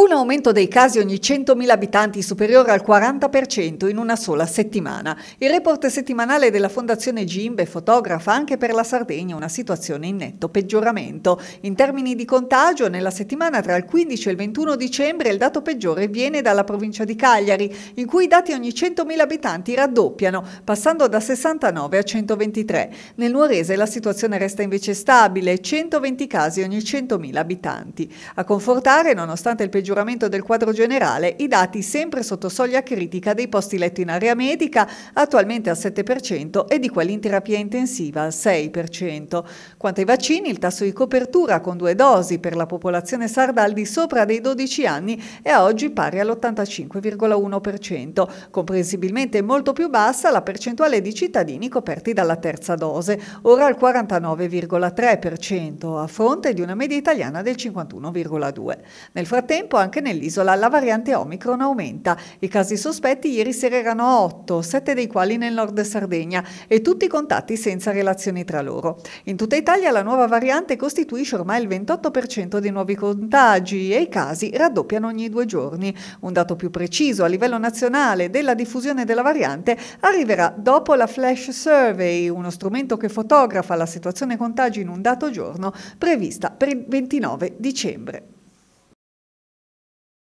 Un aumento dei casi ogni 100.000 abitanti superiore al 40% in una sola settimana. Il report settimanale della Fondazione Gimbe fotografa anche per la Sardegna una situazione in netto peggioramento. In termini di contagio, nella settimana tra il 15 e il 21 dicembre il dato peggiore viene dalla provincia di Cagliari, in cui i dati ogni 100.000 abitanti raddoppiano, passando da 69 a 123. Nel Nuorese la situazione resta invece stabile, 120 casi ogni 100.000 abitanti. A confortare, nonostante il peggioramento, peggioramento del quadro generale i dati sempre sotto soglia critica dei posti letto in area medica, attualmente al 7%, e di quelli in terapia intensiva al 6%. Quanto ai vaccini, il tasso di copertura con due dosi per la popolazione sarda al di sopra dei 12 anni è a oggi pari all'85,1%, comprensibilmente molto più bassa la percentuale di cittadini coperti dalla terza dose, ora al 49,3%, a fronte di una media italiana del 51,2%. Nel frattempo, anche nell'isola la variante Omicron aumenta. I casi sospetti ieri sera erano 8, 7 dei quali nel nord Sardegna e tutti i contatti senza relazioni tra loro. In tutta Italia la nuova variante costituisce ormai il 28% dei nuovi contagi e i casi raddoppiano ogni due giorni. Un dato più preciso a livello nazionale della diffusione della variante arriverà dopo la Flash Survey, uno strumento che fotografa la situazione contagi in un dato giorno prevista per il 29 dicembre.